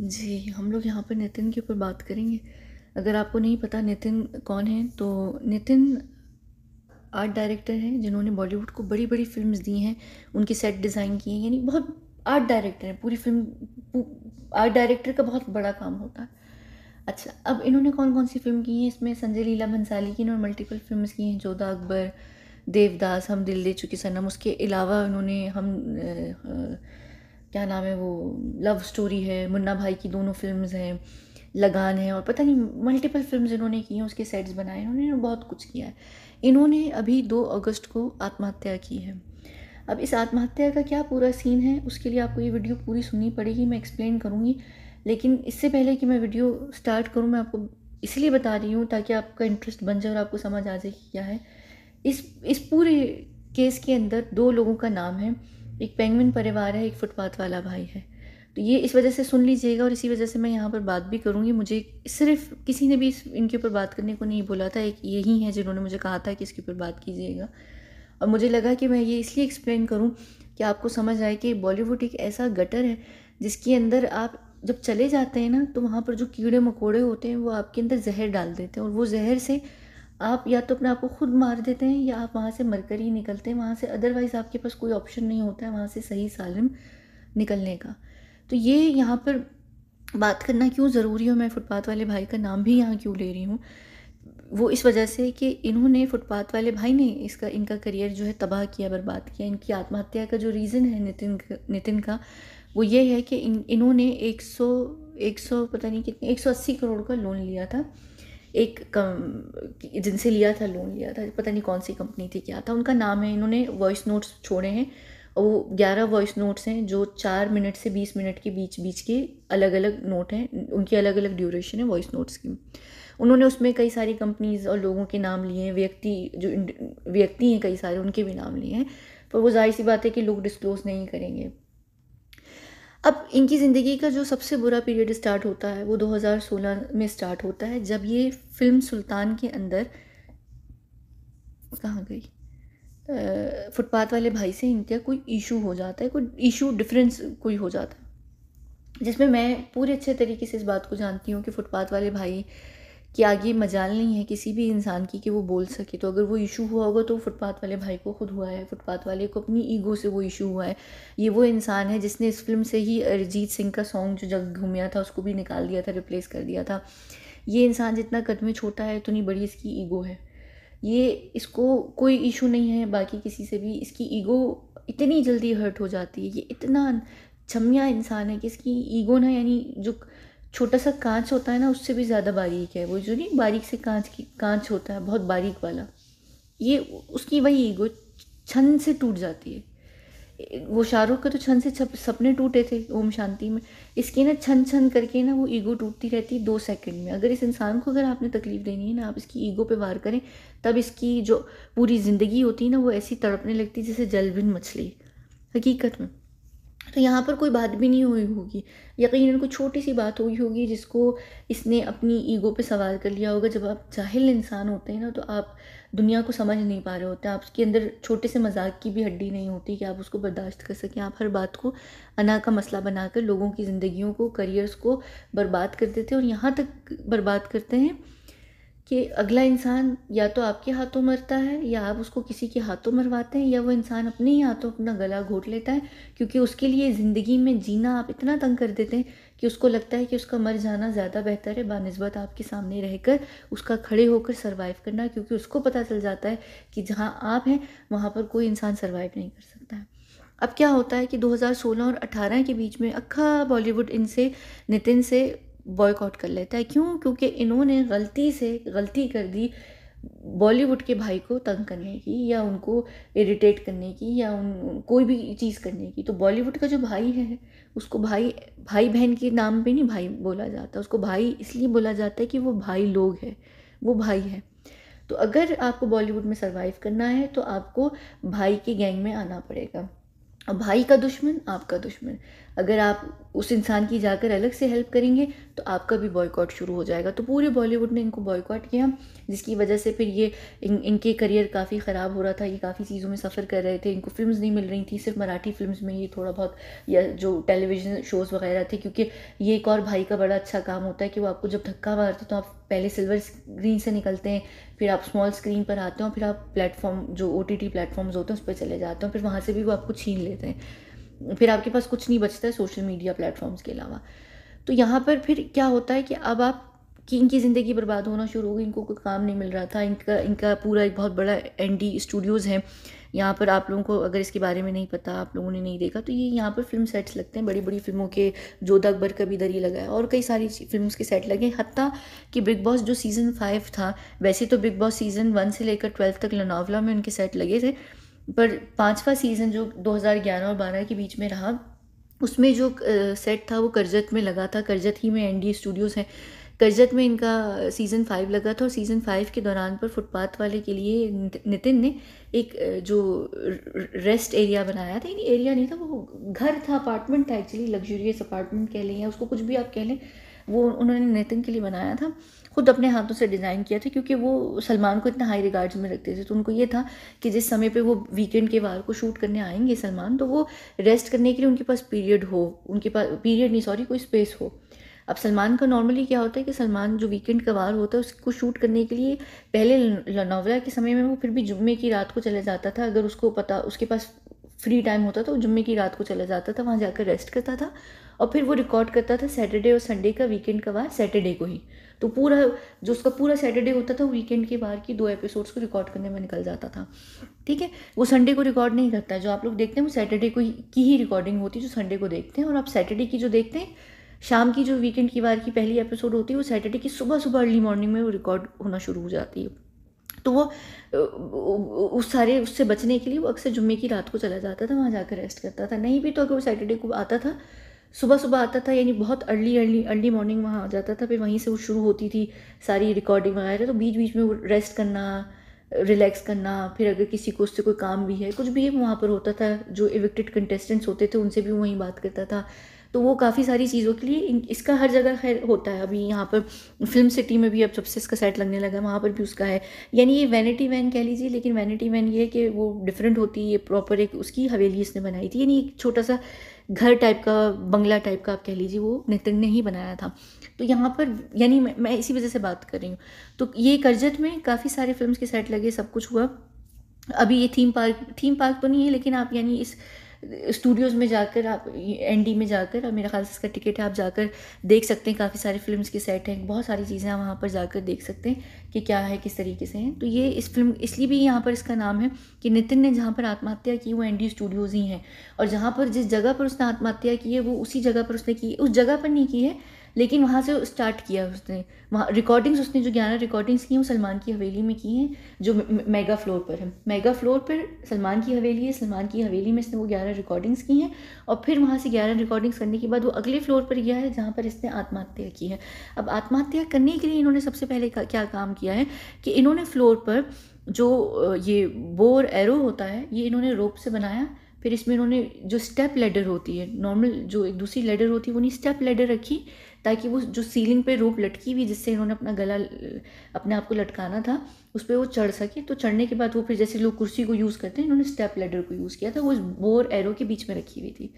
जी हम लोग यहाँ पर नितिन के ऊपर बात करेंगे अगर आपको नहीं पता नितिन कौन है तो नितिन आर्ट डायरेक्टर हैं जिन्होंने बॉलीवुड को बड़ी बड़ी फिल्म्स दी हैं उनके सेट डिज़ाइन किए हैं यानी बहुत आर्ट डायरेक्टर हैं पूरी फिल्म आर्ट डायरेक्टर का बहुत बड़ा काम होता है अच्छा अब इन्होंने कौन कौन सी फिल्म की हैं इसमें संजय लीला भंसाली की इन्होंने मल्टीपल फिल्म की हैं जोधा अकबर देवदास हम दिल दे चुके सनम उसके अलावा उन्होंने हम आ, आ, क्या नाम है वो लव स्टोरी है मुन्ना भाई की दोनों फिल्म्स हैं लगान है और पता नहीं मल्टीपल फिल्म्स इन्होंने की हैं उसके सेट्स बनाए इन्होंने बहुत कुछ किया है इन्होंने अभी दो अगस्त को आत्महत्या की है अब इस आत्महत्या का क्या पूरा सीन है उसके लिए आपको ये वीडियो पूरी सुननी पड़ेगी मैं एक्सप्लेन करूँगी लेकिन इससे पहले कि मैं वीडियो स्टार्ट करूँ मैं आपको इसलिए बता रही हूँ ताकि आपका इंटरेस्ट बन जाए और आपको समझ आ जाए कि क्या है इस इस पूरे केस के अंदर दो लोगों का नाम है एक पेंगुइन परिवार है एक फुटपाथ वाला भाई है तो ये इस वजह से सुन लीजिएगा और इसी वजह से मैं यहाँ पर बात भी करूँगी मुझे सिर्फ किसी ने भी इस इनके ऊपर बात करने को नहीं बोला था एक यही है जिन्होंने मुझे कहा था कि इसके ऊपर बात कीजिएगा और मुझे लगा कि मैं ये इसलिए एक्सप्लेन करूँ कि आपको समझ आए कि बॉलीवुड एक ऐसा गटर है जिसके अंदर आप जब चले जाते हैं ना तो वहाँ पर जो कीड़े मकोड़े होते हैं वो आपके अंदर जहर डाल देते हैं और वो जहर से आप या तो अपने आप को खुद मार देते हैं या आप वहाँ से मर ही निकलते हैं वहाँ से अदरवाइज़ आपके पास कोई ऑप्शन नहीं होता है वहाँ से सही सालम निकलने का तो ये यहाँ पर बात करना क्यों ज़रूरी हो मैं फुटपाथ वाले भाई का नाम भी यहाँ क्यों ले रही हूँ वो इस वजह से कि इन्होंने फुटपाथ वाले भाई ने इसका इनका करियर जो है तबाह किया बर्बाद किया इनकी आत्महत्या का जो रीज़न है नितिन नितिन का वो ये है कि इन इन्होंने 100 100 पता नहीं कितने 180 करोड़ का लोन लिया था एक कम जिनसे लिया था लोन लिया था पता नहीं कौन सी कंपनी थी क्या था उनका नाम है इन्होंने वॉइस नोट्स छोड़े हैं और वो ग्यारह वॉइस नोट्स हैं जो चार मिनट से बीस मिनट के बीच बीच के अलग अलग नोट हैं उनकी अलग अलग ड्यूरेशन है वॉइस नोट्स की उन्होंने उसमें कई सारी कंपनीज़ और लोगों के नाम लिए हैं व्यक्ति जो व्यक्ति हैं कई सारे उनके भी नाम लिए हैं पर वो जाहिर सी बात है कि लोग डिस्क्लोज़ नहीं करेंगे अब इनकी ज़िंदगी का जो सबसे बुरा पीरियड स्टार्ट होता है वो 2016 में स्टार्ट होता है जब ये फिल्म सुल्तान के अंदर कहाँ गई फुटपाथ वाले भाई से इनका कोई इशू हो जाता है कोई इशू डिफरेंस कोई हो जाता है जिसमें मैं पूरे अच्छे तरीके से इस बात को जानती हूँ कि फुटपाथ वाले भाई कि आगे मजाल नहीं है किसी भी इंसान की कि वो बोल सके तो अगर वो इशू हुआ होगा तो फुटपाथ वाले भाई को खुद हुआ है फुटपाथ वाले को अपनी ईगो से वो इशू हुआ है ये वो इंसान है जिसने इस फिल्म से ही अरिजीत सिंह का सॉन्ग जो जग घूमिया था उसको भी निकाल दिया था रिप्लेस कर दिया था ये इंसान जितना कद में छोटा है उतनी तो बड़ी इसकी ईगो है ये इसको कोई इशू नहीं है बाकी किसी से भी इसकी ईगो इतनी जल्दी हर्ट हो जाती है ये इतना छमिया इंसान है कि इसकी ईगो ना यानी जो छोटा सा कांच होता है ना उससे भी ज़्यादा बारीक है वो जो नहीं बारीक से कांच की कांच होता है बहुत बारीक वाला ये उसकी वही ईगो छन से टूट जाती है वो शाहरुख के तो छन से छप, सपने टूटे थे ओम शांति में इसकी ना छन छन करके ना वो ईगो टूटती रहती है दो सेकंड में अगर इस इंसान को अगर आपने तकलीफ़ देनी है ना आप इसकी ईगो पे वार करें तब इसकी जो पूरी ज़िंदगी होती है ना वो ऐसी तड़पने लगती है जैसे जलबिन मछली हकीकत में तो यहाँ पर कोई बात भी नहीं हुई होगी यकीनन कोई छोटी सी बात हुई होगी जिसको इसने अपनी ईगो पे सवाल कर लिया होगा जब आप जाहिल इंसान होते हैं ना तो आप दुनिया को समझ नहीं पा रहे होते आपके अंदर छोटे से मजाक की भी हड्डी नहीं होती कि आप उसको बर्दाश्त कर सकें आप हर बात को अना का मसला बनाकर लोगों की ज़िंदगी को करियर्स को बर्बाद कर देते हैं और यहाँ तक बर्बाद करते हैं कि अगला इंसान या तो आपके हाथों मरता है या आप उसको किसी के हाथों मरवाते हैं या वो इंसान अपने ही हाथों अपना गला घोट लेता है क्योंकि उसके लिए ज़िंदगी में जीना आप इतना तंग कर देते हैं कि उसको लगता है कि उसका मर जाना ज़्यादा बेहतर है बानस्बत आपके सामने रहकर उसका खड़े होकर सर्वाइव करना क्योंकि उसको पता चल जाता है कि जहाँ आप हैं वहाँ पर कोई इंसान सर्वाइव नहीं कर सकता है अब क्या होता है कि 2016 और 18 के बीच में अक्खा बॉलीवुड इनसे नितिन से बॉयकॉट कर लेता है क्यों क्योंकि इन्होंने गलती से गलती कर दी बॉलीवुड के भाई को तंग करने की या उनको इरिटेट करने की या उन कोई भी चीज़ करने की तो बॉलीवुड का जो भाई है उसको भाई भाई बहन के नाम पे नहीं भाई बोला जाता उसको भाई इसलिए बोला जाता है कि वो भाई लोग है वो भाई है तो अगर आपको बॉलीवुड में सर्वाइव करना है तो आपको भाई के गैंग में आना पड़ेगा और भाई का दुश्मन आपका दुश्मन अगर आप उस इंसान की जाकर अलग से हेल्प करेंगे तो आपका भी बॉयकॉट शुरू हो जाएगा तो पूरे बॉलीवुड ने इनको बॉयकॉट किया जिसकी वजह से फिर ये इन इनके करियर काफ़ी ख़राब हो रहा था ये काफ़ी चीज़ों में सफ़र कर रहे थे इनको फिल्म्स नहीं मिल रही थी सिर्फ मराठी फिल्म्स में ये थोड़ा बहुत या जो टेलीविज़न शोज़ वगैरह थे क्योंकि ये एक और भाई का बड़ा अच्छा काम होता है कि वो आपको जब धक्का मारते तो आप पहले सिल्वर स्क्रीन से निकलते हैं फिर आप स्मॉल स्क्रीन पर आते हो फिर आप प्लेटफॉर्म जो ओ टी प्लेटफॉर्म्स होते हैं उस पर चले जाते हो फिर वहाँ से भी वो आपको छीन लेते हैं फिर आपके पास कुछ नहीं बचता है सोशल मीडिया प्लेटफॉर्म्स के अलावा तो यहाँ पर फिर क्या होता है कि अब आप कि इनकी ज़िंदगी बर्बाद होना शुरू हो गई इनको कोई काम नहीं मिल रहा था इनका इनका पूरा एक बहुत बड़ा एनडी स्टूडियोज़ है यहाँ पर आप लोगों को अगर इसके बारे में नहीं पता आप लोगों ने नहीं देखा तो ये यहाँ पर फिल्म सेट्स लगते हैं बड़ी बड़ी फिल्मों के जोधा अकबर का भी दरी लगा और कई सारी फिल्म के सेट लगे हती कि बिग बॉस जो सीज़न फाइव था वैसे तो बिग बॉस सीज़न वन से लेकर ट्वेल्थ तक लनावला में उनके सेट लगे थे पर पांचवा सीज़न जो 2011 और 12 के बीच में रहा उसमें जो सेट था वो करजत में लगा था करजत ही में एनडी स्टूडियोज़ हैं करजत में इनका सीज़न फाइव लगा था और सीज़न फाइव के दौरान पर फुटपाथ वाले के लिए नितिन ने एक जो रेस्ट एरिया बनाया था यानी एरिया नहीं था वो घर था अपार्टमेंट था एक्चुअली लग्जूरियस अपार्टमेंट कह लें या उसको कुछ भी आप कह लें वो उन्होंने नितिन के लिए बनाया था खुद अपने हाथों से डिज़ाइन किया था क्योंकि वो सलमान को इतना हाई रिगार्ड्स में रखते थे तो उनको ये था कि जिस समय पे वो वीकेंड के वार को शूट करने आएंगे सलमान तो वो रेस्ट करने के लिए उनके पास पीरियड हो उनके पास पीरियड नहीं सॉरी कोई स्पेस हो अब सलमान का नॉर्मली क्या होता है कि सलमान जो वीकेंड का वार होता है उसको शूट करने के लिए पहले नोवला के समय में वो फिर भी जुम्मे की रात को चला जाता था अगर उसको पता उसके पास फ्री टाइम होता था तो वो जुम्मे की रात को चला जाता था वहाँ जाकर रेस्ट करता था और फिर वो रिकॉर्ड करता था सैटरडे और संडे का वीकेंड का बार सैटरडे को ही तो पूरा जो उसका पूरा सैटरडे होता था वीकेंड के बाहर की दो एपिसोड्स को रिकॉर्ड करने में निकल जाता था ठीक है वो संडे को रिकॉर्ड नहीं करता जो आप लोग देखते हैं वो सैटरडे को की ही रिकॉर्डिंग होती है जो संडे को देखते हैं और आप सैटरडे की जो देखते हैं शाम की जो वीकेंड की बार की पहली एपिसोड होती है वो सैटरडे की सुबह सुबह अर्ली मॉर्निंग में वो रिकॉर्ड होना शुरू हो जाती है तो वो उस सारे उससे बचने के लिए वो अक्सर जुम्मे की रात को चला जाता था वहाँ जाकर रेस्ट करता था नहीं भी तो अगर वो सैटरडे को आता था सुबह सुबह आता था यानी बहुत अर्ली अर्ली अर्ली मॉर्निंग वहाँ आ जाता था फिर वहीं से वो शुरू होती थी सारी रिकॉर्डिंग वगैरह तो बीच बीच में वो रेस्ट करना रिलैक्स करना फिर अगर किसी को उससे कोई काम भी है कुछ भी वहाँ पर होता था जो इविक्टेड कंटेस्टेंट्स होते थे उनसे भी वहीं बात करता था तो वो काफ़ी सारी चीज़ों के लिए इसका हर जगह खैर होता है अभी यहाँ पर फिल्म सिटी में भी अब सबसे इसका सेट लगने लगा वहाँ पर भी उसका है यानी ये वैनिटी वैन कह लीजिए लेकिन वैनिटी वैन ये है कि वो डिफरेंट होती है प्रॉपर एक उसकी हवेली इसने बनाई थी यानी एक छोटा सा घर टाइप का बंगला टाइप का आप कह लीजिए वो नितिन ने ही बनाया था तो यहाँ पर यानी मैं, मैं इसी वजह से बात कर रही हूँ तो ये करजत में काफ़ी सारे फिल्म के सेट लगे सब कुछ हुआ अभी ये थीम पार्क थीम पार्क तो नहीं है लेकिन आप यानी इस स्टूडियोज़ में जाकर आप एन में जाकर और मेरा ख्याल से इसका टिकट है आप जाकर देख सकते हैं काफ़ी सारी फिल्म के सेट हैं बहुत सारी चीज़ें आप वहाँ पर जाकर देख सकते हैं कि क्या है किस तरीके से हैं तो ये इस फिल्म इसलिए भी यहाँ पर इसका नाम है कि नितिन ने जहाँ पर आत्महत्या की वो एन स्टूडियोज़ ही हैं और जहाँ पर जिस जगह पर उसने आत्महत्या की है वो उसी जगह पर उसने की उस जगह पर नहीं की है लेकिन वहाँ से स्टार्ट किया उसने वहाँ रिकॉर्डिंग्स उसने जो ग्यारह रिकॉर्डिंग्स की हैं वो सलमान की हवेली में की हैं जो मेगा फ्लोर पर है मेगा फ्लोर पर सलमान की हवेली है सलमान की हवेली में इसने वो ग्यारह रिकॉर्डिंग्स की हैं और फिर वहाँ से ग्यारह रिकॉर्डिंग्स करने के बाद वो अगले फ्लोर पर गया है जहाँ पर इसने आत्महत्या की है अब आत्महत्या करने के लिए इन्होंने सबसे पहले क्या काम किया है कि इन्होंने फ्लोर पर जो ये बोर एरो होता है ये इन्होंने रोप से बनाया फिर इसमें इन्होंने जो स्टेप लेडर होती है नॉर्मल जो एक दूसरी लेडर होती है वो नहीं स्टेप लेडर रखी ताकि वो जो सीलिंग पे रोप लटकी हुई जिससे इन्होंने अपना गला अपने आप को लटकाना था उस पर वो चढ़ सके तो चढ़ने के बाद वो फिर जैसे लोग कुर्सी को यूज़ करते हैं इन्होंने स्टेप लेडर को यूज़ किया था वो बोर एरो के बीच में रखी हुई थी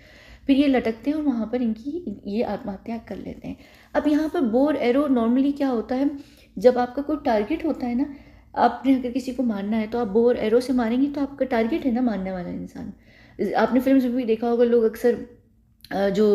फिर ये लटकते हैं और वहाँ पर इनकी ये आत्महत्या कर लेते हैं अब यहाँ पर बोर एरो नॉर्मली क्या होता है जब आपका कोई टारगेट होता है ना आपने अगर किसी को मारना है तो आप बोर एरो से मारेंगे तो आपका टारगेट है ना मारने वाला इंसान आपने फिल्म में भी देखा होगा लोग अक्सर जो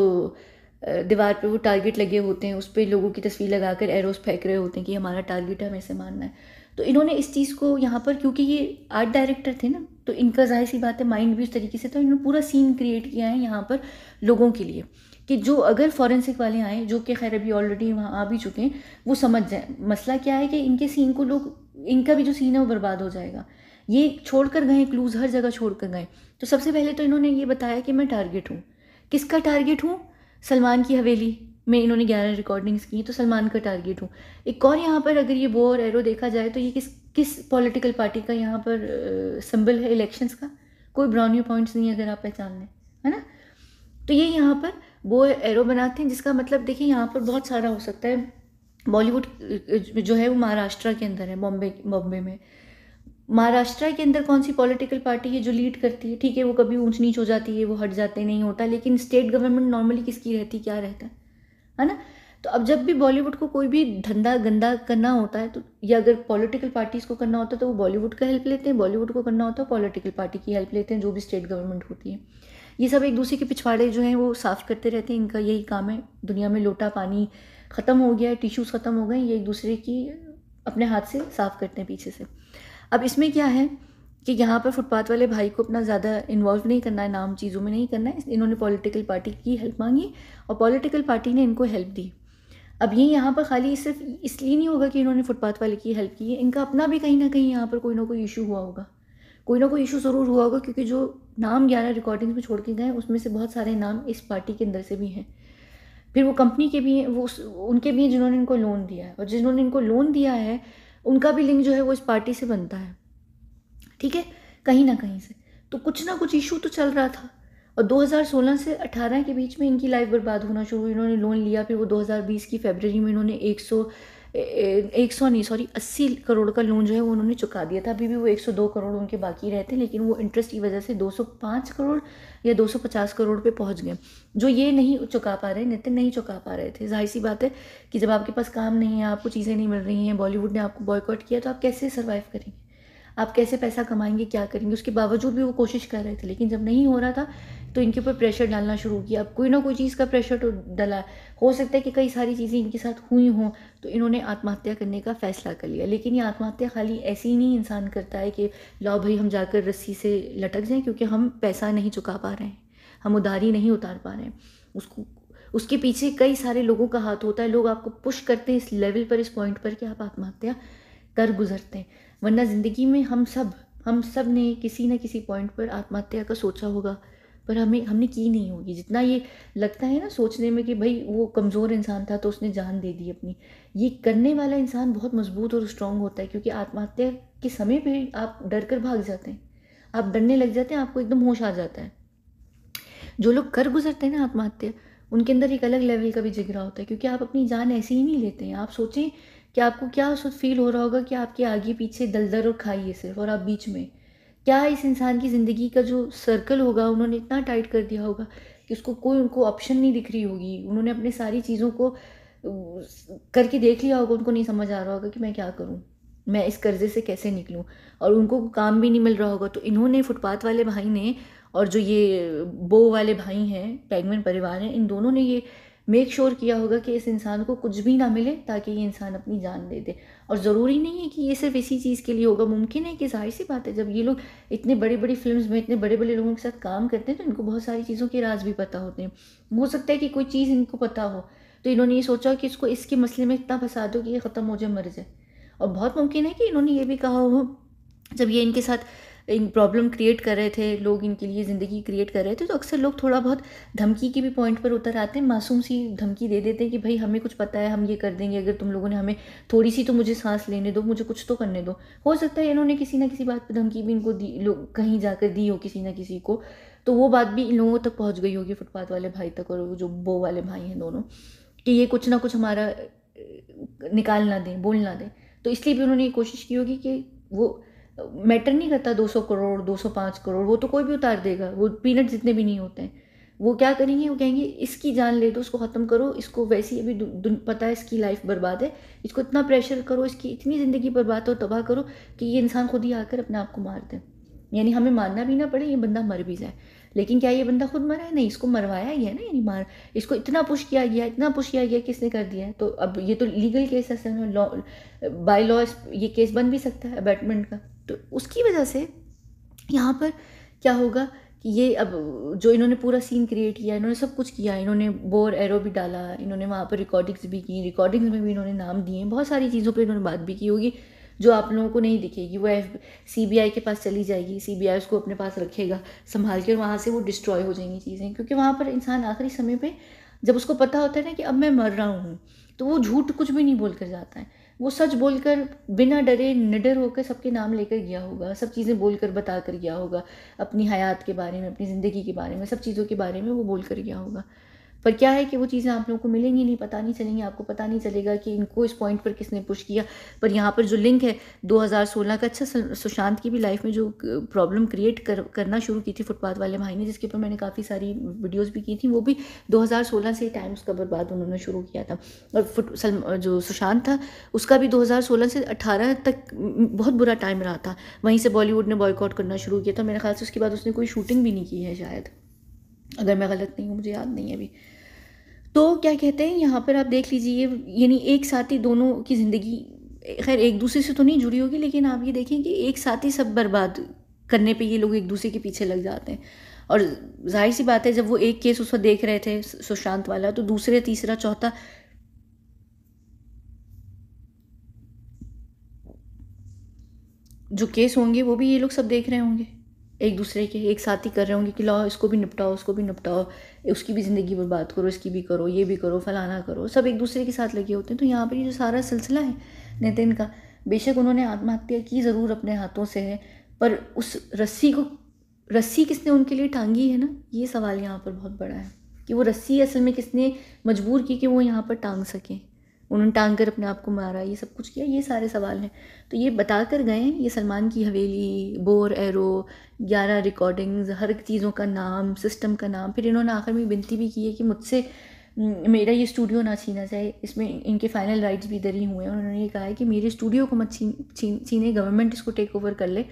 दीवार पे वो टारगेट लगे होते हैं उस पर लोगों की तस्वीर लगाकर एरोस फेंक रहे होते हैं कि हमारा टारगेट है हमें मानना मारना है तो इन्होंने इस चीज़ को यहाँ पर क्योंकि ये आर्ट डायरेक्टर थे ना तो इनका जाहिर सी बात है माइंड भी उस तरीके से तो इन्होंने पूरा सीन क्रिएट किया है यहाँ पर लोगों के लिए कि जो अगर फॉरेंसिक वाले आए जो कि खैर अभी ऑलरेडी वहाँ आ भी चुके हैं वो समझ जाए मसला क्या है कि इनके सीन को लोग इनका भी जो सीन है वो बर्बाद हो जाएगा ये छोड़ कर गए क्लूज़ हर जगह छोड़ कर गए तो सबसे पहले तो इन्होंने ये बताया कि मैं टारगेट हूँ किसका टारगेट हूँ सलमान की हवेली में इन्होंने ग्यारह रिकॉर्डिंग्स की तो सलमान का टारगेट हूँ एक और यहाँ पर अगर ये वो और एरो देखा जाए तो ये किस किस पॉलिटिकल पार्टी का यहाँ पर सिंबल है इलेक्शंस का कोई ब्राउन्यू पॉइंट्स नहीं अगर आप पहचान लें है ना तो ये यहाँ पर वो एरो बनाते हैं जिसका मतलब देखिए यहाँ पर बहुत सारा हो सकता है बॉलीवुड जो है वो महाराष्ट्र के अंदर है बॉम्बे बॉम्बे में महाराष्ट्र के अंदर कौन सी पॉलिटिकल पार्टी है जो लीड करती है ठीक है वो कभी ऊंच नीच हो जाती है वो हट जाते नहीं होता लेकिन स्टेट गवर्नमेंट नॉर्मली किसकी रहती क्या रहता है है ना तो अब जब भी बॉलीवुड को कोई भी धंधा गंदा करना होता है तो या अगर पॉलिटिकल पार्टीज़ को करना होता है तो वो बॉलीवुड का हेल्प लेते हैं बॉलीवुड को करना होता है पॉलिटिकल पार्टी की हेल्प लेते हैं जो भी स्टेट गवर्नमेंट होती है ये सब एक दूसरे के पिछवाड़े जो हैं वो साफ़ करते रहते हैं इनका यही काम है दुनिया में लोटा पानी ख़त्म हो गया है टिश्यूज़ ख़त्म हो गए ये एक दूसरे की अपने हाथ से साफ़ करते हैं पीछे से अब इसमें क्या है कि यहाँ पर फुटपाथ वाले भाई को अपना ज़्यादा इन्वॉल्व नहीं करना है नाम चीज़ों में नहीं करना है इन्होंने पॉलिटिकल पार्टी की हेल्प मांगी और पॉलिटिकल पार्टी ने इनको हेल्प दी अब ये यहाँ पर खाली सिर्फ इसलिए नहीं होगा कि इन्होंने फुटपाथ वाले की हेल्प की है इनका अपना भी कहीं ना कहीं यहाँ पर कोई ना कोई इशू हुआ होगा कोई ना कोई इशू ज़रूर हुआ होगा क्योंकि जो नाम ग्यारह रिकॉर्डिंग्स में छोड़ के गए उसमें से बहुत सारे नाम इस पार्टी के अंदर से भी हैं फिर वो कंपनी के भी हैं वो उनके भी हैं जिन्होंने इनको लोन दिया है और जिन्होंने इनको लोन दिया है उनका भी लिंक जो है वो इस पार्टी से बनता है ठीक है कहीं ना कहीं से तो कुछ ना कुछ इशू तो चल रहा था और 2016 से 18 के बीच में इनकी लाइफ बर्बाद होना शुरू हुई इन्होंने लोन लिया फिर वो 2020 की फेबररी में इन्होंने 100 एक सौ नहीं सॉरी अस्सी करोड़ का लोन जो है वो उन्होंने चुका दिया था अभी भी वो एक सौ दो करोड़ उनके बाकी रहते हैं लेकिन वो इंटरेस्ट की वजह से दो सौ पाँच करोड़ या दो सौ पचास करोड़ पे पहुंच गए जो ये नहीं चुका पा रहे नितिन नहीं चुका पा रहे थे जाहिर सी बात है कि जब आपके पास काम नहीं है आपको चीज़ें नहीं मिल रही हैं बॉलीवुड ने आपको बॉयकॉट किया तो आप कैसे सर्वाइव करेंगे आप कैसे पैसा कमाएंगे क्या करेंगे उसके बावजूद भी वो कोशिश कर रहे थे लेकिन जब नहीं हो रहा था तो इनके ऊपर प्रेशर डालना शुरू किया अब कोई ना कोई चीज़ का प्रेशर तो डला हो सकता है कि कई सारी चीज़ें इनके साथ हुई हों तो इन्होंने आत्महत्या करने का फ़ैसला कर लिया लेकिन ये आत्महत्या खाली ऐसे ही नहीं इंसान करता है कि लाओ भाई हम जाकर रस्सी से लटक जाएँ क्योंकि हम पैसा नहीं चुका पा रहे हैं हम उधारी नहीं उतार पा रहे हैं उसको उसके पीछे कई सारे लोगों का हाथ होता है लोग आपको पुश करते हैं इस लेवल पर इस पॉइंट पर कि आप आत्महत्या कर गुजरते हैं वरना ज़िंदगी में हम सब हम सब ने किसी न किसी पॉइंट पर आत्महत्या का सोचा होगा पर हमें हमने की नहीं होगी जितना ये लगता है ना सोचने में कि भाई वो कमज़ोर इंसान था तो उसने जान दे दी अपनी ये करने वाला इंसान बहुत मजबूत और स्ट्रांग होता है क्योंकि आत्महत्या के समय पर आप डर कर भाग जाते हैं आप डरने लग जाते हैं आपको एकदम होश आ जाता है जो लोग कर गुजरते हैं ना आत्महत्या उनके अंदर एक अलग लेवल का भी जिगरा होता है क्योंकि आप अपनी जान ऐसे ही नहीं लेते हैं आप सोचें कि आपको क्या उस फील हो रहा होगा कि आपके आगे पीछे दलदर और खाई है सिर्फ और आप बीच में क्या इस इंसान की ज़िंदगी का जो सर्कल होगा उन्होंने इतना टाइट कर दिया होगा कि उसको कोई उनको ऑप्शन नहीं दिख रही होगी उन्होंने अपने सारी चीज़ों को करके देख लिया होगा उनको नहीं समझ आ रहा होगा कि मैं क्या करूँ मैं इस कर्ज़े से कैसे निकलूँ और उनको काम भी नहीं मिल रहा होगा तो इन्होंने फुटपाथ वाले भाई ने और जो ये बो वाले भाई हैं टैगमैन परिवार हैं इन दोनों ने ये मेक श्योर sure किया होगा कि इस इंसान को कुछ भी ना मिले ताकि ये इंसान अपनी जान दे दे और ज़रूरी नहीं है कि ये सिर्फ इसी चीज़ के लिए होगा मुमकिन है कि जाहिर सी बात है जब ये लोग इतने बड़ी बड़ी फिल्म्स में इतने बड़े बड़े लोगों के साथ काम करते हैं तो इनको बहुत सारी चीज़ों के राज भी पता होते हैं हो सकता है कि कोई चीज़ इनको पता हो तो इन्होंने ये सोचा कि इसको इसके मसले में इतना फंसा दो कि ये ख़त्म हो जाए मर जाए और बहुत मुमकिन है कि इन्होंने ये भी कहा हो जब ये इनके साथ इन प्रॉब्लम क्रिएट कर रहे थे लोग इनके लिए ज़िंदगी क्रिएट कर रहे थे तो अक्सर लोग थोड़ा बहुत धमकी के भी पॉइंट पर उतर आते हैं मासूम सी धमकी दे देते हैं कि भाई हमें कुछ पता है हम ये कर देंगे अगर तुम लोगों ने हमें थोड़ी सी तो मुझे सांस लेने दो मुझे कुछ तो करने दो हो सकता है इन्होंने किसी ना किसी बात पर धमकी भी इनको दी लोग कहीं जाकर दी हो किसी ना किसी को तो वो बात भी इन लोगों तक पहुँच गई होगी फुटपाथ वाले भाई तक और वो जो बो वाले भाई हैं दोनों कि ये कुछ ना कुछ हमारा निकाल ना दें बोल ना दें तो इसलिए भी उन्होंने ये कोशिश की होगी कि वो मैटर नहीं करता 200 करोड़ 205 करोड़ वो तो कोई भी उतार देगा वो पीनट जितने भी नहीं होते हैं वो क्या करेंगे वो कहेंगे इसकी जान ले दो उसको ख़त्म करो इसको वैसी अभी पता है इसकी लाइफ बर्बाद है इसको इतना प्रेशर करो इसकी इतनी ज़िंदगी बर्बाद हो तबाह करो कि ये इंसान खुद ही आकर अपने आप को मार दे यानी हमें मारना भी ना पड़े ये बंदा मर भी जाए लेकिन क्या ये बंदा खुद मरा है नहीं इसको मरवाया गया है ना यानी मार इसको इतना पुश किया गया इतना पुश किया गया किसने कर दिया है तो अब ये तो लीगल केस है लॉ बाई लॉ ये केस बन भी सकता है अबैटमेंट का तो उसकी वजह से यहाँ पर क्या होगा कि ये अब जो इन्होंने पूरा सीन क्रिएट किया इन्होंने सब कुछ किया इन्होंने बोर एरो भी डाला इन्होंने वहाँ पर रिकॉर्डिंग्स भी की रिकॉर्डिंग्स में भी इन्होंने नाम दिए बहुत सारी चीज़ों पर इन्होंने बात भी की होगी जो आप लोगों को नहीं दिखेगी वो एफ आई के पास चली जाएगी आई उसको अपने पास रखेगा संभाल के और वहाँ से वो डिस्ट्रॉय हो जाएंगी चीज़ें क्योंकि वहाँ पर इंसान आखिरी समय पर जब उसको पता होता है ना कि अब मैं मर रहा हूँ तो वो झूठ कुछ भी नहीं बोल कर जाता है वो सच बोलकर बिना डरे निडर होकर सबके नाम लेकर गया होगा सब चीज़ें बोलकर बता कर गया होगा अपनी हयात के बारे में अपनी ज़िंदगी के बारे में सब चीज़ों के बारे में वो बोल कर गया होगा पर क्या है कि वो चीज़ें आप लोगों को मिलेंगी नहीं पता नहीं चलेंगी आपको पता नहीं चलेगा कि इनको इस पॉइंट पर किसने पुश किया पर यहाँ पर जो लिंक है 2016 का अच्छा सुशांत की भी लाइफ में जो प्रॉब्लम क्रिएट कर, करना शुरू की थी फुटपाथ वाले भाई ने जिसके ऊपर मैंने काफ़ी सारी वीडियोज़ भी की थी वो भी दो से ही टाइम्स का बर्बाद उन्होंने शुरू किया था और फुट जो सुशांत था उसका भी दो से अट्ठारह तक बहुत बुरा टाइम रहा था वहीं से बॉलीवुड ने बॉयकॉट करना शुरू किया था मेरे ख्याल से उसके बाद उसने कोई शूटिंग भी नहीं की है शायद अगर मैं गलत नहीं हूँ मुझे याद नहीं है अभी तो क्या कहते हैं यहाँ पर आप देख लीजिए यानी एक साथ ही दोनों की ज़िंदगी खैर एक दूसरे से तो नहीं जुड़ी होगी लेकिन आप ये देखें कि एक साथ ही सब बर्बाद करने पे ये लोग एक दूसरे के पीछे लग जाते हैं और जाहिर सी बात है जब वो एक केस उसको देख रहे थे सुशांत वाला तो दूसरे तीसरा चौथा जो केस होंगे वो भी ये लोग सब देख रहे होंगे एक दूसरे के एक साथ ही कर रहे होंगे कि लाओ इसको भी निपटाओ उसको भी निपटाओ उसकी भी ज़िंदगी पर बात करो इसकी भी करो ये भी करो फलाना करो सब एक दूसरे के साथ लगे होते हैं तो यहाँ पर ये जो सारा सिलसिला है नितिन का बेशक उन्होंने आत्महत्या की ज़रूर अपने हाथों से है पर उस रस्सी को रस्सी किसने उनके लिए टांगी है ना ये सवाल यहाँ पर बहुत बड़ा है कि वो रस्सी असल में किसने मजबूर की कि वो यहाँ पर टांग सकें उन्होंने टांग कर अपने आप को मारा ये सब कुछ किया ये सारे सवाल हैं तो ये बता कर गए ये सलमान की हवेली बोर एरो ग्यारह रिकॉर्डिंग्स हर चीज़ों का नाम सिस्टम का नाम फिर इन्होंने आखिर में विनती भी की है कि मुझसे मेरा ये स्टूडियो ना छीना जाए इसमें इनके फाइनल राइट्स भी इधर ही हुए हैं उन्होंने ये कहा है कि मेरे स्टूडियो को मत छीन छीन छीने गवर्नमेंट इसको टेक ओवर कर ले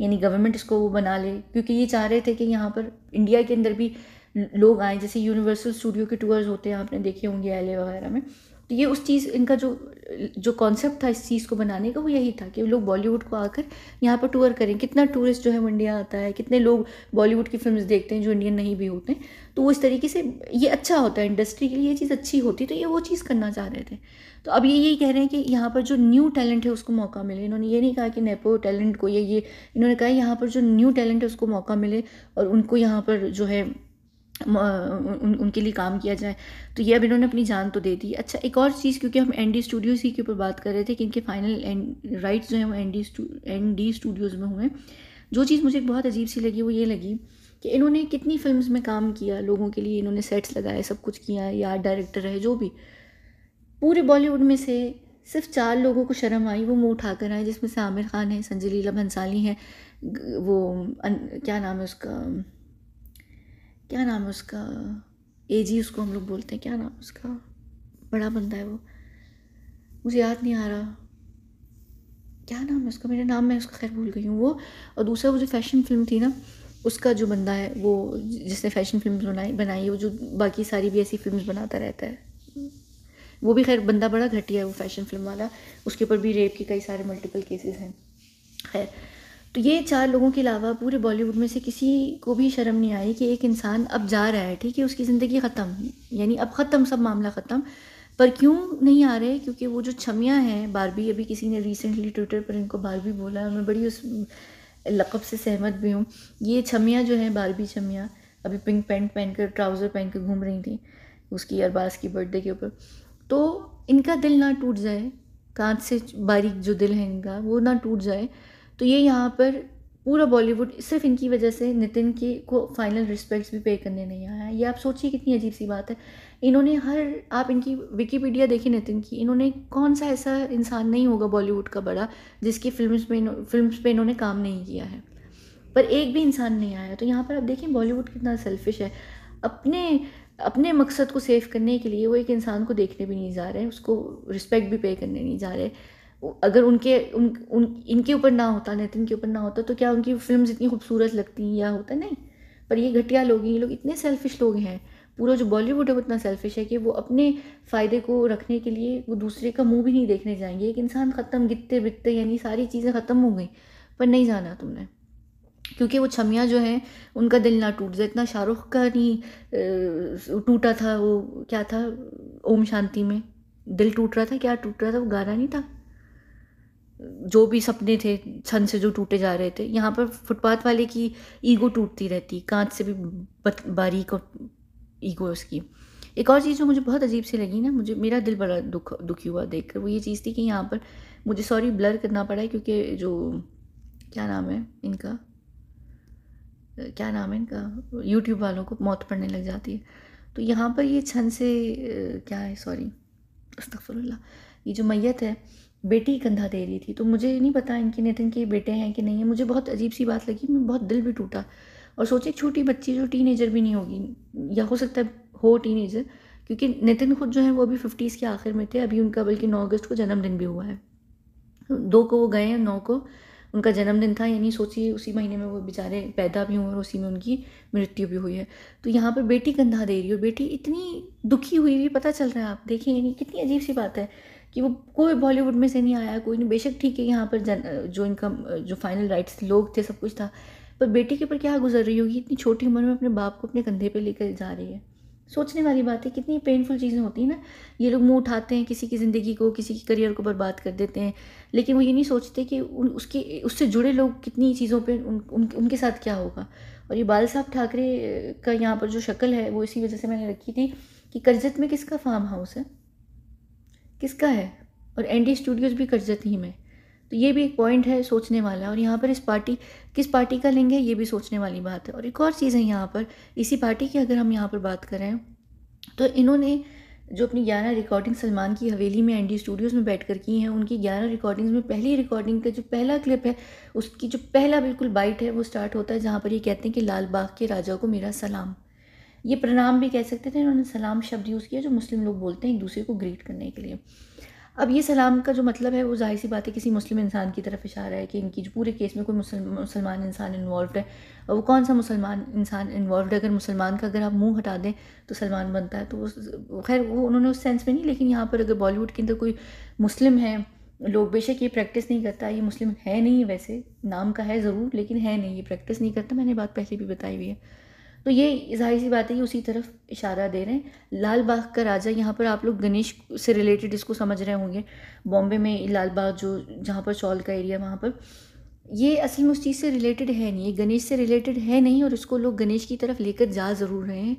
यानी गवर्नमेंट इसको वो बना ले क्योंकि ये चाह रहे थे कि यहाँ पर इंडिया के अंदर भी लोग आएँ जैसे यूनिवर्सल स्टूडियो के टूर्स होते हैं आपने देखे होंगे एल वगैरह में तो ये उस चीज़ इनका जो जो कॉन्सेप्ट था इस चीज़ को बनाने का वो यही था कि लोग बॉलीवुड को आकर यहाँ पर टूर करें कितना टूरिस्ट जो है इंडिया आता है कितने लोग बॉलीवुड की फिल्म देखते हैं जो इंडियन नहीं भी होते हैं तो वो इस तरीके से ये अच्छा होता है इंडस्ट्री के लिए ये चीज़ अच्छी होती तो ये वो चीज़ करना चाह रहे थे तो अब ये यही कह रहे हैं कि यहाँ पर जो न्यू टैलेंट है उसको मौका मिले इन्होंने ये नहीं कहा कि नेपो टैलेंट को ये ये इन्होंने कहा यहाँ पर जो न्यू टैलेंट है उसको मौका मिले और उनको यहाँ पर जो है उन, उनके लिए काम किया जाए तो ये अब इन्होंने अपनी जान तो दे दी अच्छा एक और चीज़ क्योंकि हम एन डी स्टूडियोज़ ही के ऊपर बात कर रहे थे कि इनके फाइनल एंड राइट्स जो हैं वो N D N D studios में हुए जो चीज़ मुझे बहुत अजीब सी लगी वो ये लगी कि इन्होंने कितनी फिल्म्स में काम किया लोगों के लिए इन्होंने सेट्स लगाए सब कुछ किया या डायरेक्टर रहे जो भी पूरे बॉलीवुड में से सिर्फ चार लोगों को शर्म आई वो मुंह उठाकर आए जिसमें से आमिर खान है संजय लीला भंसाली हैं वो अन, क्या नाम है उसका क्या नाम है उसका एजी उसको हम लोग बोलते हैं क्या नाम उसका बड़ा बंदा है वो मुझे याद नहीं आ रहा क्या नाम है उसका मेरा नाम मैं उसका खैर भूल गई हूँ वो और दूसरा वो जो फैशन फिल्म थी ना उसका जो बंदा है वो जिसने फैशन फिल्म बनाई बनाई वो जो बाकी सारी भी ऐसी फिल्म बनाता रहता है वो भी खैर बंदा बड़ा घटिया है वो फैशन फिल्म वाला उसके ऊपर भी रेप के कई सारे मल्टीपल केसेस हैं खैर तो ये चार लोगों के अलावा पूरे बॉलीवुड में से किसी को भी शर्म नहीं आई कि एक इंसान अब जा रहा है ठीक है उसकी ज़िंदगी ख़त्म यानी अब ख़त्म सब मामला ख़त्म पर क्यों नहीं आ रहे क्योंकि वो जो छमियाँ हैं बारबी अभी किसी ने रिसेंटली ट्विटर पर इनको बारबी बोला है मैं बड़ी उस लकब से सहमत भी हूँ ये छमियाँ जो हैं बारबी छमियाँ अभी पिंक पैंट पहनकर ट्राउज़र पहन कर घूम रही थी उसकी अरबाज की बर्थडे के ऊपर तो इनका दिल ना टूट जाए कांच से बारीक जो दिल है इनका वो ना टूट जाए तो ये यहाँ पर पूरा बॉलीवुड सिर्फ इनकी वजह से नितिन के को फाइनल रिस्पेक्ट्स भी पे करने नहीं आया ये आप सोचिए कितनी अजीब सी बात है इन्होंने हर आप इनकी विकीपीडिया देखिए नितिन की इन्होंने कौन सा ऐसा इंसान नहीं होगा बॉलीवुड का बड़ा जिसकी फिल्म में फिल्म पे इन्होंने काम नहीं किया है पर एक भी इंसान नहीं आया तो यहाँ पर आप देखें बॉलीवुड कितना सेल्फिश है अपने अपने मकसद को सेव करने के लिए वो एक इंसान को देखने भी नहीं जा रहे उसको रिस्पेक्ट भी पे करने नहीं जा रहे अगर उनके उन उन इनके ऊपर ना होता नितिन के ऊपर ना होता तो क्या उनकी फिल्म इतनी खूबसूरत लगती या होता नहीं पर ये घटिया लोग हैं ये लोग इतने सेल्फिश लोग हैं पूरा जो बॉलीवुड है वो इतना सेल्फिश है कि वो अपने फ़ायदे को रखने के लिए वो दूसरे का मुंह भी नहीं देखने जाएंगे एक इंसान ख़त्म गिते बिकते यानी सारी चीज़ें ख़त्म हो गई पर नहीं जाना तुमने क्योंकि वो छमियाँ जो हैं उनका दिल ना टूट जाए इतना शाहरुख का नहीं टूटा था वो क्या था ओम शांति में दिल टूट रहा था क्या टूट रहा था वो गाना नहीं था जो भी सपने थे छन से जो टूटे जा रहे थे यहाँ पर फुटपाथ वाले की ईगो टूटती रहती कांच से भी बारीक ईगो उसकी एक और चीज़ जो मुझे बहुत अजीब सी लगी ना मुझे मेरा दिल बड़ा दुख दुखी हुआ देख कर वो ये चीज़ थी कि यहाँ पर मुझे सॉरी ब्लर करना पड़ा है क्योंकि जो क्या नाम है इनका क्या नाम है इनका यूट्यूब वालों को मौत पड़ने लग जाती है तो यहाँ पर ये छन से क्या है सॉरी अस्तफरल्ला ये जो मैत है बेटी कंधा दे रही थी तो मुझे नहीं पता इनके नितिन के बेटे हैं कि नहीं है मुझे बहुत अजीब सी बात लगी मैं बहुत दिल भी टूटा और सोचे छोटी बच्ची जो टीनेजर भी नहीं होगी या हो सकता है हो टीनेजर क्योंकि नितिन खुद जो है वो अभी फिफ्टीज़ के आखिर में थे अभी उनका बल्कि नौ अगस्त को जन्मदिन भी हुआ है दो को वो गए हैं नौ को उनका जन्मदिन था यानी सोचिए उसी महीने में वो बेचारे पैदा भी हुए और उसी में उनकी मृत्यु भी हुई है तो यहाँ पर बेटी कंधा दे रही हो बेटी इतनी दुखी हुई भी पता चल रहा है आप देखिए यानी कितनी अजीब सी बात है कि वो कोई बॉलीवुड में से नहीं आया कोई नहीं बेशक ठीक है यहाँ पर जन जो इनका जो फाइनल राइट्स लोग थे सब कुछ था पर बेटी के ऊपर क्या गुजर रही होगी इतनी छोटी उम्र में अपने बाप को अपने कंधे पर लेकर जा रही है सोचने वाली बात है कितनी पेनफुल चीज़ें होती हैं ना ये लोग मुंह उठाते हैं किसी की ज़िंदगी को किसी की करियर को बर्बाद कर देते हैं लेकिन वो ये नहीं सोचते कि उन उसके उससे जुड़े लोग कितनी चीज़ों पे उन, उन उनके साथ क्या होगा और ये बाल साहब ठाकरे का यहाँ पर जो शक्ल है वो इसी वजह से मैंने रखी थी कि कर्जत में किसका फार्म हाउस है किसका है और एन डी स्टूडियोज़ भी कर जाती ही मैं तो ये भी एक पॉइंट है सोचने वाला और यहाँ पर इस पार्टी किस पार्टी का लेंगे ये भी सोचने वाली बात है और एक और चीज़ है यहाँ पर इसी पार्टी की अगर हम यहाँ पर बात करें तो इन्होंने जो अपनी ग्यारह रिकॉर्डिंग सलमान की हवेली में एनडी स्टूडियोज़ में बैठ कर की हैं उनकी ग्यारह रिकॉर्डिंग्स में पहली रिकॉर्डिंग का जो पहला क्लिप है उसकी जो पहला बिल्कुल बाइट है वो स्टार्ट होता है जहाँ पर ये कहते हैं कि लाल बाग के राजा को मेरा सलाम ये प्रणाम भी कह सकते थे इन्होंने सलाम शब्द यूज़ किया जो मुस्लिम लोग बोलते हैं एक दूसरे को ग्रीट करने के लिए अब ये सलाम का जो मतलब है वो जाहिर सी बात है किसी मुस्लिम इंसान की तरफ इशारा है कि इनकी जो पूरे केस में कोई मुसलमान इंसान इन्वॉल्व है वो कौन सा मुसलमान इंसान इन्वॉल्व है अगर मुसलमान का अगर आप मुंह हटा दें तो सलमान बनता है तो खैर वो उन्होंने उस सेंस में नहीं लेकिन यहाँ पर अगर बॉलीवुड के अंदर कोई मुस्लिम है लोग बेशक ये प्रैक्टिस नहीं करता ये मुस्लिम है नहीं वैसे नाम का है ज़रूर लेकिन है नहीं ये प्रैक्टिस नहीं करता मैंने बात पहले भी बताई हुई है तो ये जाहिर सी बात है ये उसी तरफ इशारा दे रहे हैं लाल बाग का राजा यहाँ पर आप लोग गणेश से रिलेटेड इसको समझ रहे होंगे बॉम्बे में लाल बाग जो जहाँ पर चौल का एरिया वहाँ पर ये असल में उस चीज़ से रिलेटेड है नहीं ये गणेश से रिलेटेड है नहीं और इसको लोग गणेश की तरफ लेकर जा ज़रूर रहे हैं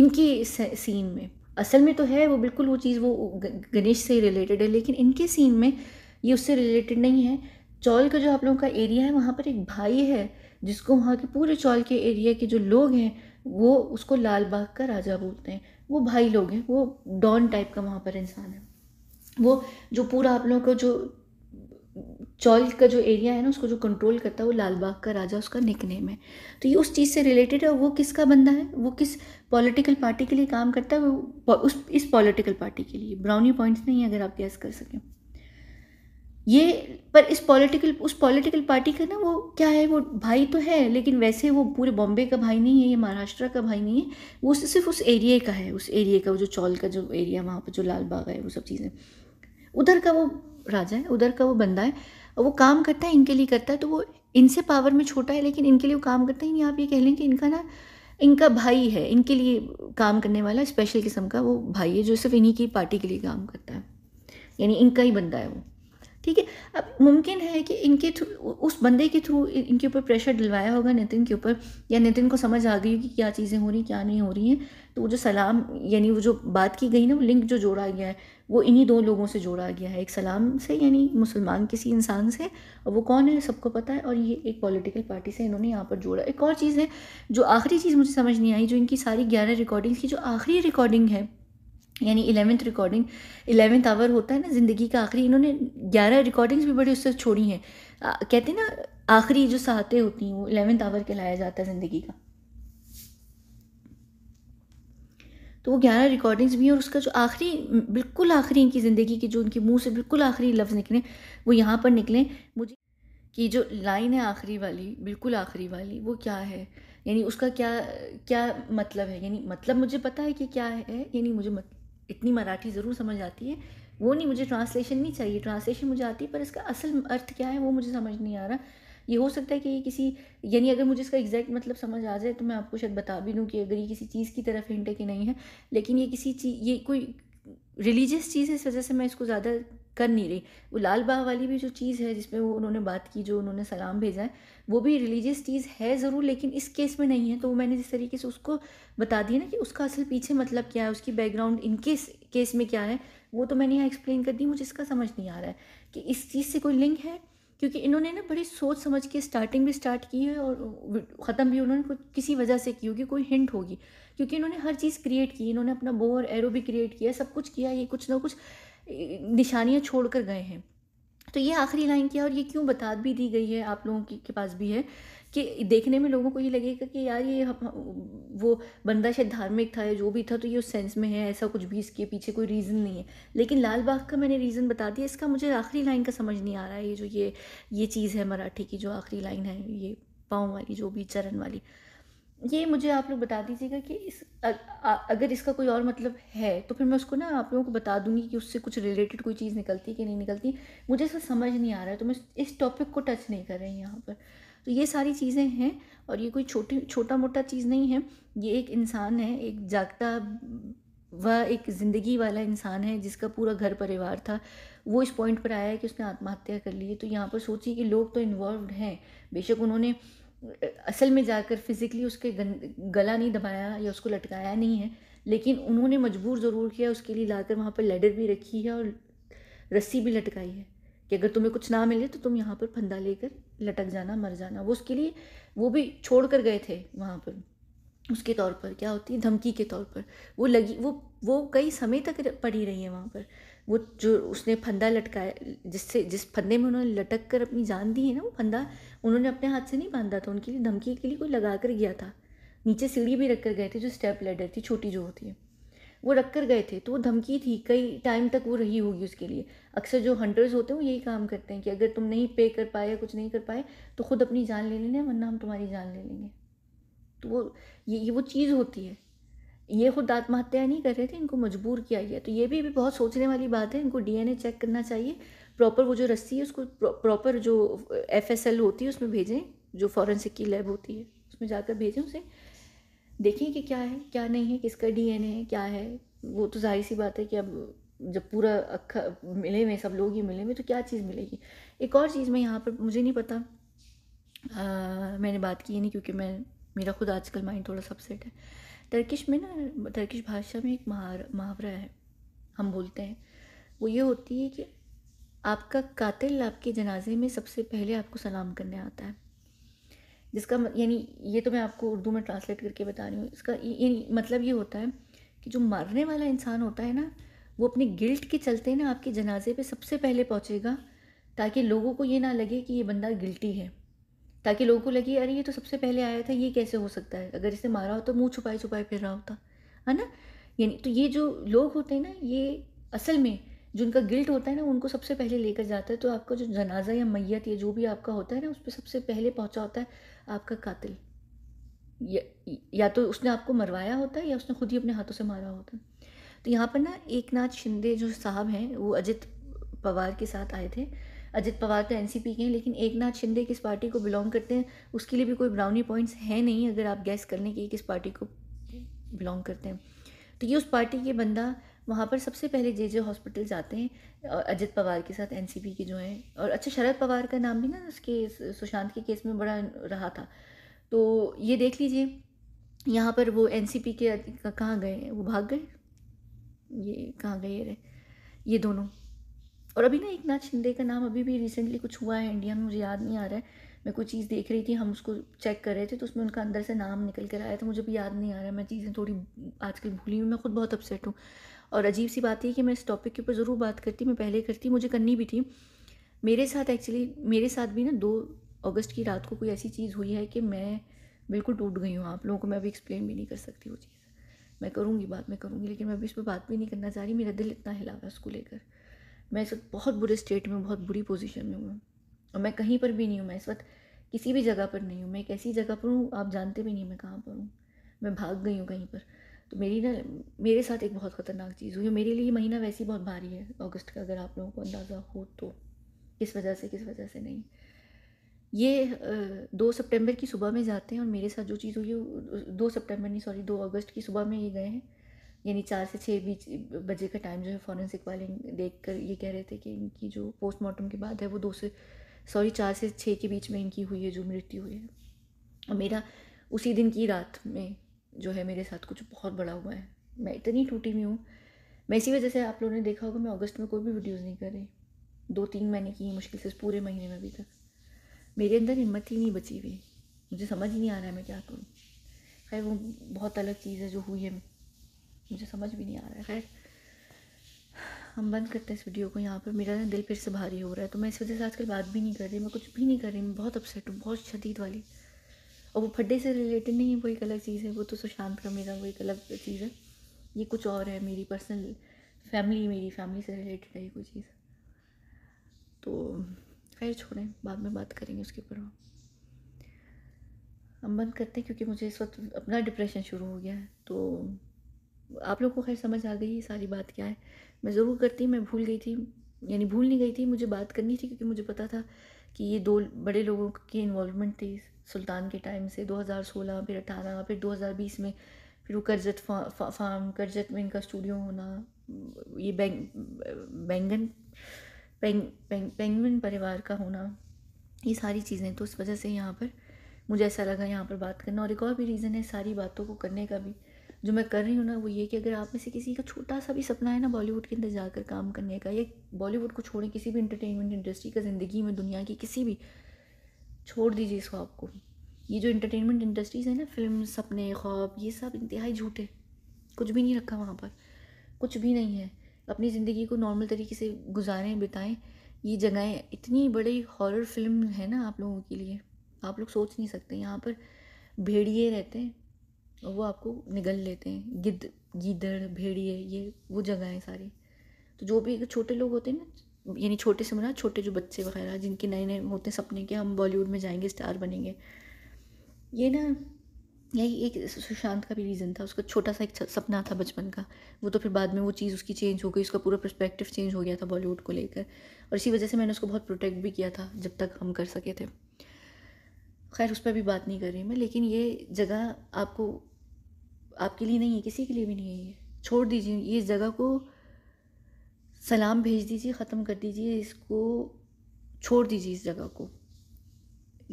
इनकी सीन में असल में तो है वो बिल्कुल वो चीज़ वो गणेश से ही रिलेटेड है लेकिन इनके सीन में ये उससे रिलेटेड नहीं है चौल का जो आप लोगों का एरिया है वहाँ पर एक भाई है जिसको वहाँ के पूरे चौल के एरिया के जो लोग हैं वो उसको लाल बाग का राजा बोलते हैं वो भाई लोग हैं वो डॉन टाइप का वहाँ पर इंसान है वो जो पूरा आप लोगों का जो चौल का जो एरिया है ना उसको जो कंट्रोल करता है वो लाल बाग का राजा उसका निकनेम है तो ये उस चीज़ से रिलेटेड है वो किसका बंदा है वो किस पॉलिटिकल पार्टी के लिए काम करता है वो उस इस पॉलिटिकल पार्टी के लिए ब्राउनी पॉइंट्स नहीं अगर आप गैस कर सकें ये पर इस पॉलिटिकल उस पॉलिटिकल पार्टी का ना वो क्या है वो भाई तो है लेकिन वैसे वो पूरे बॉम्बे का भाई नहीं है ये महाराष्ट्र का भाई नहीं है वो सिर्फ उस एरिए का है उस एरिए का वो जो चौल का जो एरिया वहाँ पर जो लाल बाग है वो सब चीज़ें उधर का वो राजा है उधर का वो बंदा है वो काम करता है इनके लिए करता है तो वो इनसे पावर में छोटा है लेकिन इनके लिए वो काम करता है नहीं आप ये कह लें कि इनका ना इनका भाई है इनके लिए काम करने वाला स्पेशल किस्म का वो भाई है जो सिर्फ इन्हीं की पार्टी के लिए काम करता है यानी इनका ही बंदा है वो ठीक है अब मुमकिन है कि इनके थ्रू उस बंदे के थ्रू इनके ऊपर प्रेशर डलवाया होगा नितिन के ऊपर या नितिन को समझ आ गई कि क्या चीज़ें हो रही क्या नहीं हो रही हैं तो वो जो सलाम यानी वो जो बात की गई ना वो लिंक जो जोड़ा गया है वो इन्हीं दो लोगों से जोड़ा गया है एक सलाम से यानी मुसलमान किसी इंसान से और वो कौन है सबको पता है और ये एक पॉलिटिकल पार्टी से इन्होंने यहाँ पर जोड़ा एक और चीज़ है जो आखिरी चीज़ मुझे समझ नहीं आई जो इनकी सारी ग्यारह रिकॉर्डिंग की जो आखिरी रिकॉर्डिंग है यानी इलेवेंथ रिकॉर्डिंग इलेवेंथ आवर होता है ना ज़िंदगी का आखिरी इन्होंने ग्यारह रिकॉर्डिंग्स भी बड़ी उससे छोड़ी हैं कहते हैं ना आखिरी जो साहतें होती हैं वो इलेवेंथ आवर के लाया जाता है ज़िंदगी का तो वो ग्यारह रिकॉर्डिंग्स भी हैं और उसका जो आखिरी बिल्कुल आखिरी इनकी ज़िंदगी की जो उनके मुंह से बिल्कुल आखिरी लफ्ज़ निकले वो यहाँ पर निकले मुझे कि जो लाइन है आखिरी वाली बिल्कुल आखिरी वाली वो क्या है यानी उसका क्या क्या मतलब है यानी मतलब मुझे पता है कि क्या है यानी मुझे मतलब इतनी मराठी ज़रूर समझ आती है वो नहीं मुझे ट्रांसलेशन नहीं चाहिए ट्रांसलेशन मुझे आती है पर इसका असल अर्थ क्या है वो मुझे समझ नहीं आ रहा ये हो सकता है कि ये किसी यानी अगर मुझे इसका एग्जैक्ट मतलब समझ आ जाए तो मैं आपको शायद बता भी दूँ कि अगर ये किसी चीज़ की तरफ हिंट है कि नहीं है लेकिन ये किसी चीज़ ये कोई रिलीजियस चीज़ है इस वजह से मैं इसको ज़्यादा कर नहीं रही वो लाल बाग वाली भी जो चीज़ है जिसमें वो उन्होंने बात की जो उन्होंने सलाम भेजा है वो भी रिलीजियस चीज़ है ज़रूर लेकिन इस केस में नहीं है तो मैंने जिस तरीके से उसको बता दिया ना कि उसका असल पीछे मतलब क्या है उसकी बैकग्राउंड इन केस केस में क्या है वो तो मैंने यहाँ एक्सप्लेन कर दी मुझे इसका समझ नहीं आ रहा है कि इस चीज़ से कोई लिंक है क्योंकि इन्होंने ना बड़ी सोच समझ के स्टार्टिंग भी स्टार्ट की है और ख़त्म भी उन्होंने किसी वजह से की होगी कोई हिंट होगी क्योंकि इन्होंने हर चीज़ क्रिएट की इन्होंने अपना बो और एरो भी क्रिएट किया सब कुछ किया ये कुछ ना कुछ निशानियाँ छोड़ कर गए हैं तो ये आखिरी लाइन क्या और ये क्यों बता भी दी गई है आप लोगों की के पास भी है कि देखने में लोगों को ये लगेगा कि यार ये वो बंदा शायद धार्मिक था या जो भी था तो ये उस सेंस में है ऐसा कुछ भी इसके पीछे कोई रीज़न नहीं है लेकिन लाल बाग का मैंने रीज़न बता दिया इसका मुझे आखिरी लाइन का समझ नहीं आ रहा है ये जो ये ये चीज़ है मराठी की जो आखिरी लाइन है ये पाँव वाली जो भी चरण वाली ये मुझे आप लोग बता दीजिएगा कि इस अगर इसका कोई और मतलब है तो फिर मैं उसको ना आप लोगों को बता दूंगी कि उससे कुछ रिलेटेड कोई चीज़ निकलती है कि नहीं निकलती मुझे इसका समझ नहीं आ रहा है तो मैं इस टॉपिक को टच नहीं कर रही यहाँ पर तो ये सारी चीज़ें हैं और ये कोई छोटी छोटा मोटा चीज़ नहीं है ये एक इंसान है एक जागता वह एक ज़िंदगी वाला इंसान है जिसका पूरा घर परिवार था वो इस पॉइंट पर आया है कि उसने आत्महत्या कर ली है तो यहाँ पर सोचिए कि लोग तो इन्वॉल्व हैं बेशक उन्होंने असल में जाकर फिज़िकली उसके गला नहीं दबाया या उसको लटकाया नहीं है लेकिन उन्होंने मजबूर ज़रूर किया उसके लिए लाकर वहाँ पर लेडर भी रखी है और रस्सी भी लटकाई है कि अगर तुम्हें कुछ ना मिले तो तुम यहाँ पर फंदा लेकर लटक जाना मर जाना वो उसके लिए वो भी छोड़ कर गए थे वहाँ पर उसके तौर पर क्या होती है धमकी के तौर पर वो लगी वो वो कई समय तक पड़ी रही है वहाँ पर वो जो उसने फंदा लटकाया जिससे जिस फंदे में उन्होंने लटक कर अपनी जान दी है ना वो फंदा उन्होंने अपने हाथ से नहीं बांधा था उनके लिए धमकी के लिए कोई लगा कर गया था नीचे सीढ़ी भी रख कर गए थे जो स्टेप लेडर थी छोटी जो होती है वो रख कर गए थे तो वो धमकी थी कई टाइम तक वो रही होगी उसके लिए अक्सर जो हंटर्स होते हैं वो यही काम करते हैं कि अगर तुम नहीं पे कर पाए या कुछ नहीं कर पाए तो खुद अपनी जान ले लेने वरना हम तुम्हारी जान ले लेंगे तो वो ये ये वो चीज़ होती है ये खुद आत्महत्या नहीं कर रहे थे इनको मजबूर किया गया तो ये भी, भी बहुत सोचने वाली बात है इनको डीएनए चेक करना चाहिए प्रॉपर वो जो रस्सी है उसको प्रॉपर जो एफएसएल होती है उसमें भेजें जो फॉरेंसिक की लैब होती है उसमें जाकर भेजें उसे देखें कि क्या है क्या नहीं है किसका डीएनए है क्या है वो तो जाहिर सी बात है कि अब जब पूरा अखा मिले में सब लोग ही मिले में तो क्या चीज़ मिलेगी एक और चीज़ मैं यहाँ पर मुझे नहीं पता आ, मैंने बात की नहीं क्योंकि मैं मेरा खुद आजकल माइंड थोड़ा सबसेट है टर्किश में ना टर्किश भाषा में एक मुहावरा है हम बोलते हैं वो ये होती है कि आपका कातिल आपके जनाजे में सबसे पहले आपको सलाम करने आता है जिसका यानी ये तो मैं आपको उर्दू में ट्रांसलेट करके बता रही हूँ इसका यानी मतलब ये होता है कि जो मरने वाला इंसान होता है ना वो अपने गिल्ट के चलते ना आपके जनाजे पे सबसे पहले पहुँचेगा ताकि लोगों को ये ना लगे कि ये बंदा गिल्टी है ताकि लोगों को लगे अरे ये तो सबसे पहले आया था ये कैसे हो सकता है अगर इसे मारा हो तो मुँह छुपाए छुपाए फिर रहा होता है ना यानी तो ये जो लोग होते हैं ना ये असल में जो उनका गिल्ट होता है ना उनको सबसे पहले लेकर जाता है तो आपका जो जनाजा या मैयत या जो भी आपका होता है ना उस पर सबसे पहले पहुँचा होता है आपका कातिल या, या तो उसने आपको मरवाया होता है या उसने खुद ही अपने हाथों से मारा होता है तो यहाँ पर ना एक नाथ शिंदे जो साहब हैं वो अजित पवार के साथ आए थे अजित पवार तो एनसीपी के हैं लेकिन एक नाथ शिंदे किस पार्टी को बिलोंग करते हैं उसके लिए भी कोई ब्राउनी पॉइंट्स हैं नहीं अगर आप गैस कर लें किस पार्टी को बिलोंग करते हैं तो ये उस पार्टी के बंदा वहाँ पर सबसे पहले जे जे हॉस्पिटल जाते हैं और अजित पवार के साथ एनसीपी के जो हैं और अच्छा शरद पवार का नाम भी ना उसके सुशांत के केस में बड़ा रहा था तो ये देख लीजिए यहाँ पर वो एनसीपी के कहाँ गए वो भाग गए ये कहाँ गए रहे ये दोनों और अभी ना एक नाथ शिंदे का नाम अभी भी रिसेंटली कुछ हुआ है इंडिया में मुझे याद नहीं आ रहा है मैं कोई चीज़ देख रही थी हम उसको चेक कर रहे थे तो उसमें उनका अंदर से नाम निकल कर आया था मुझे भी याद नहीं आ रहा है मैं चीज़ें थोड़ी आजकल भूली हुई मैं खुद बहुत अपसेट हूँ और अजीब सी बात है कि मैं इस टॉपिक के ऊपर ज़रूर बात करती मैं पहले करती मुझे करनी भी थी मेरे साथ एक्चुअली मेरे साथ भी ना दो अगस्त की रात को कोई ऐसी चीज़ हुई है कि मैं बिल्कुल टूट गई हूँ आप लोगों को मैं अभी एक्सप्लेन भी नहीं कर सकती वो चीज़ मैं करूँगी बात मैं करूँगी लेकिन मैं अभी इस पर बात भी नहीं करना चाह रही मेरा दिल इतना हिला हुआ है उसको लेकर मैं इस वक्त बहुत बुरे स्टेट में बहुत बुरी पोजीशन में हूँ और मैं कहीं पर भी नहीं हूँ मैं इस वक्त किसी भी जगह पर नहीं हूँ मैं एक ऐसी जगह पर हूँ आप जानते भी नहीं मैं कहाँ पर हूँ मैं भाग गई हूँ कहीं पर तो मेरी ना मेरे साथ एक बहुत ख़तरनाक चीज़ हुई मेरे लिए महीना वैसे ही बहुत भारी है अगस्त का अगर आप लोगों को अंदाज़ा हो तो किस वजह से किस वजह से नहीं ये दो सितंबर की सुबह में जाते हैं और मेरे साथ जो चीज़ हुई दो सितंबर नहीं सॉरी दो अगस्त की सुबह में ये गए हैं यानी चार से छः बीच बजे का टाइम जो है फॉरेंसिक वाले देख कर ये कह रहे थे कि इनकी जो पोस्टमार्टम के बाद है वो दो से सॉरी चार से छः के बीच में इनकी हुई है जो मृत्यु हुई है और मेरा उसी दिन की रात में जो है मेरे साथ कुछ बहुत बड़ा हुआ है मैं इतनी टूटी हुई हूँ मैं इसी वजह से आप लोगों ने देखा होगा मैं अगस्त में कोई भी वीडियोज़ नहीं कर रही दो तीन महीने की मुश्किल से पूरे महीने में अभी तक मेरे अंदर हिम्मत ही नहीं बची हुई मुझे समझ ही नहीं आ रहा है मैं क्या करूँ खैर वो बहुत अलग चीज़ है जो हुई है मुझे समझ भी नहीं आ रहा है खैर हम बंद करते हैं इस वीडियो को यहाँ पर मेरा ना दिल फिर से भारी हो रहा है तो मैं इस वजह से आजकल बात भी नहीं कर रही मैं कुछ भी नहीं कर रही मैं बहुत अपसेट हूँ बहुत शदीद वाली और वो फड्डे से रिलेटेड नहीं है वो एक अलग चीज़ है वो तो सुशांत का मेरा वो एक अलग चीज़ है ये कुछ और है मेरी पर्सनल फैमिली मेरी फैमिली से रिलेटेड है ये कोई चीज़ तो खैर छोड़ें बाद में बात करेंगे उसके ऊपर हम बंद करते हैं क्योंकि मुझे इस वक्त अपना डिप्रेशन शुरू हो गया है तो आप लोग को खैर समझ आ गई ये सारी बात क्या है मैं ज़रूर करती मैं भूल गई थी यानी भूल नहीं गई थी मुझे बात करनी थी क्योंकि मुझे पता था कि ये दो बड़े लोगों की इन्वॉलमेंट थी सुल्तान के टाइम से 2016 फिर 18 फिर 2020 में फिर वो करजत फा, फा, फार्म करजत में इनका स्टूडियो होना ये बैंग बैंगन पेंग, पेंग, परिवार का होना ये सारी चीज़ें तो उस वजह से यहाँ पर मुझे ऐसा लगा यहाँ पर बात करना और एक और भी रीज़न है सारी बातों को करने का भी जो मैं कर रही हूँ ना वो ये कि अगर आप में से किसी का छोटा सा भी सपना है ना बॉलीवुड के अंदर जाकर काम करने का या बॉलीवुड को छोड़ें किसी भी इंटरटेनमेंट इंडस्ट्री का ज़िंदगी में दुनिया की किसी भी छोड़ दीजिए इसको आपको ये जो इंटरटेनमेंट इंडस्ट्रीज़ है ना फिल्म सपने ख्वाब ये सब इंतहाई झूठे कुछ भी नहीं रखा वहाँ पर कुछ भी नहीं है अपनी ज़िंदगी को नॉर्मल तरीके से गुजारें बिताएं ये जगहें इतनी बड़ी हॉरर फिल्म है ना आप लोगों के लिए आप लोग सोच नहीं सकते यहाँ पर भेड़िए रहते हैं वो आपको निगल लेते हैं गिद्ध गीदड़ भेड़िए ये वो जगह है सारी तो जो भी छोटे लोग होते हैं ना यानी छोटे से मना मतलब छोटे जो बच्चे वगैरह जिनके नए नए होते हैं सपने के हम बॉलीवुड में जाएंगे स्टार बनेंगे ये ना यही एक सुशांत का भी रीज़न था उसका छोटा सा एक सपना था बचपन का वो तो फिर बाद में वो चीज़ उसकी चेंज हो गई उसका पूरा प्रस्पेक्टिव चेंज हो गया था बॉलीवुड को लेकर और इसी वजह से मैंने उसको बहुत प्रोटेक्ट भी किया था जब तक हम कर सके थे खैर उस पर भी बात नहीं कर रही मैं लेकिन ये जगह आपको आपके लिए नहीं है किसी के लिए भी नहीं है ये छोड़ दीजिए ये जगह को सलाम भेज दीजिए ख़त्म कर दीजिए इसको छोड़ दीजिए इस जगह को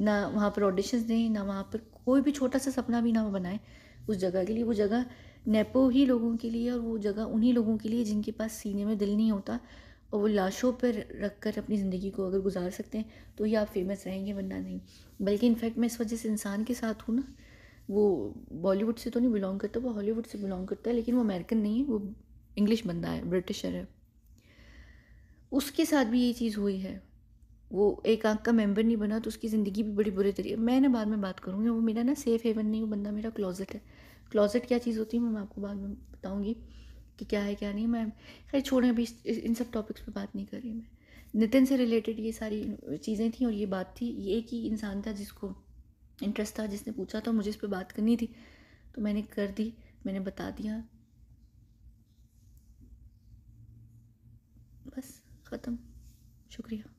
ना वहाँ पर ऑडिशंस दें ना वहाँ पर कोई भी छोटा सा सपना भी ना बनाएं उस जगह के लिए वो जगह नेपो ही लोगों के लिए और वो जगह उन्हीं लोगों के लिए जिनके पास सीने में दिल नहीं होता और वो लाशों पर रख कर अपनी ज़िंदगी को अगर गुजार सकते हैं तो ये आप फेमस रहेंगे वरना नहीं बल्कि इनफैक्ट मैं इस वजह से इंसान के साथ हूँ ना वो बॉलीवुड से तो नहीं बिलोंग करता वो हॉलीवुड से बिलोंग करता है लेकिन वो अमेरिकन नहीं है वो इंग्लिश बंदा है ब्रिटिशर है उसके साथ भी ये चीज़ हुई है वो एक आंख का मेंबर नहीं बना तो उसकी ज़िंदगी भी बड़ी बुरे तरीके मैं ना बाद में बात करूँगी वो मेरा ना सेफ़ हेवन नहीं वो बंदा मेरा क्लोजेट है क्लोजेट क्या चीज़ होती है मैं आपको बाद में बताऊँगी कि क्या है क्या नहीं मैं खैर छोड़ें अभी इन सब टॉपिक्स पर बात नहीं कर रही मैं नितिन से रिलेटेड ये सारी चीज़ें थी और ये बात थी ये एक ही इंसान था जिसको इंटरेस्ट था जिसने पूछा था मुझे इस पर बात करनी थी तो मैंने कर दी मैंने बता दिया बस ख़त्म शुक्रिया